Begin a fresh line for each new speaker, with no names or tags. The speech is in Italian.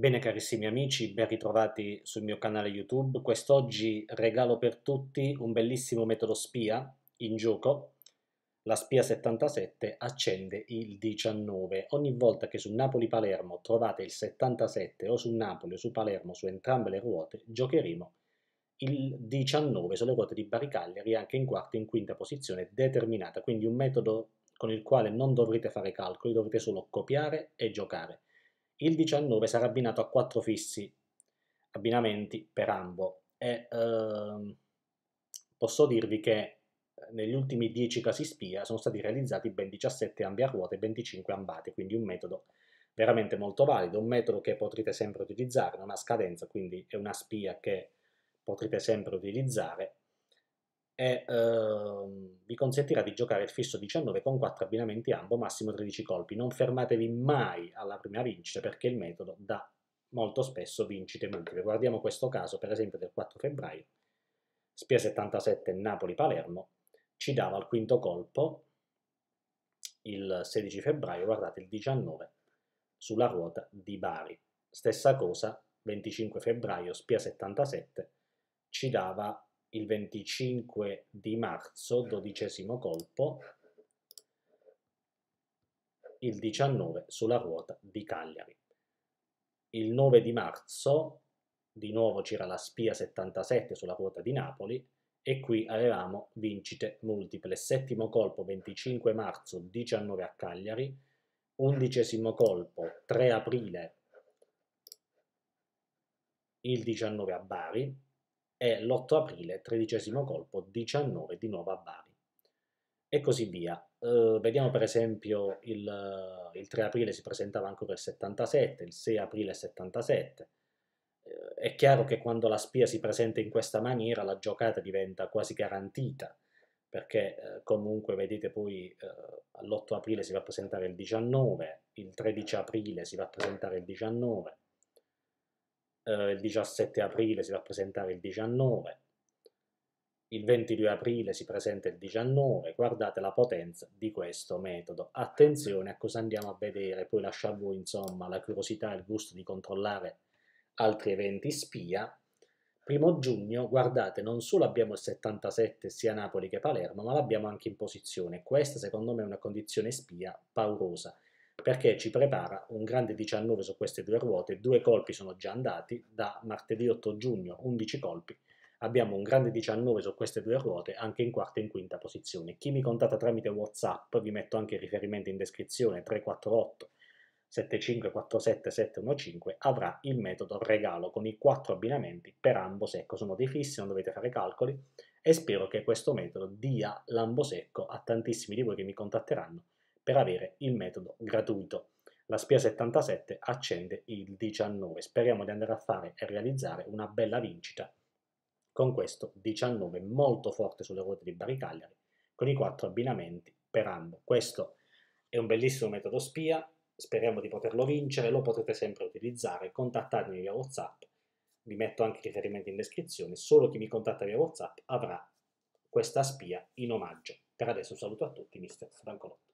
Bene carissimi amici, ben ritrovati sul mio canale YouTube. Quest'oggi regalo per tutti un bellissimo metodo spia in gioco. La spia 77 accende il 19. Ogni volta che su Napoli-Palermo trovate il 77 o su Napoli o su Palermo su entrambe le ruote, giocheremo il 19 sulle ruote di Baricagliari anche in quarta e in quinta posizione determinata. Quindi un metodo con il quale non dovrete fare calcoli, dovrete solo copiare e giocare. Il 19 sarà abbinato a quattro fissi abbinamenti per ambo e ehm, posso dirvi che eh, negli ultimi 10 casi spia sono stati realizzati ben 17 ambi a ruote e 25 ambate, quindi un metodo veramente molto valido, un metodo che potrete sempre utilizzare, non ha scadenza, quindi è una spia che potrete sempre utilizzare e uh, vi consentirà di giocare il fisso 19 con 4 abbinamenti ambo, massimo 13 colpi. Non fermatevi mai alla prima vincita perché il metodo dà molto spesso vincite multiple. Guardiamo questo caso per esempio del 4 febbraio, Spia 77 Napoli-Palermo, ci dava al quinto colpo il 16 febbraio, guardate il 19 sulla ruota di Bari. Stessa cosa 25 febbraio, Spia 77 ci dava il 25 di marzo, dodicesimo colpo, il 19 sulla ruota di Cagliari. Il 9 di marzo di nuovo c'era la spia 77 sulla ruota di Napoli e qui avevamo vincite multiple. Settimo colpo 25 marzo 19 a Cagliari, undicesimo colpo 3 aprile il 19 a Bari, e l'8 aprile, tredicesimo colpo, 19 di nuovo a Bari. E così via. Uh, vediamo per esempio il, il, 3 aprile si presentava anche per 77, il 6 aprile 77. Uh, eh, è chiaro che quando la spia si presenta in questa maniera la giocata diventa quasi garantita, perché uh, comunque vedete poi l'8 aprile si va a presentare il 19, il 13 aprile si va a presentare il 19, eh, il 17 aprile si va a presentare il 19, il 22 aprile si presenta il 19, guardate la potenza di questo metodo. Attenzione a cosa andiamo a vedere, poi lascio a voi insomma la curiosità e il gusto di controllare altri eventi spia. Primo giugno, guardate, non solo abbiamo il 77 sia Napoli che Palermo, ma l'abbiamo anche in posizione. Questa secondo me è una condizione spia paurosa perché ci prepara un grande 19 su queste due ruote, due colpi sono già andati, da martedì 8 giugno 11 colpi, abbiamo un grande 19 su queste due ruote anche in quarta e in quinta posizione. Chi mi contatta tramite Whatsapp, vi metto anche il riferimento in descrizione, 348 7547 715, avrà il metodo regalo con i quattro abbinamenti per ambo secco, sono dei fissi, non dovete fare calcoli e spero che questo metodo dia l'ambo secco a tantissimi di voi che mi contatteranno per avere il metodo gratuito. La spia 77 accende il 19. Speriamo di andare a fare e realizzare una bella vincita con questo 19 molto forte sulle ruote di Baricagliari con i quattro abbinamenti per ambo. Questo è un bellissimo metodo spia, speriamo di poterlo vincere, lo potete sempre utilizzare, contattatemi via Whatsapp, vi metto anche i riferimenti in descrizione, solo chi mi contatta via Whatsapp avrà questa spia in omaggio. Per adesso un saluto a tutti, mister Francolotto.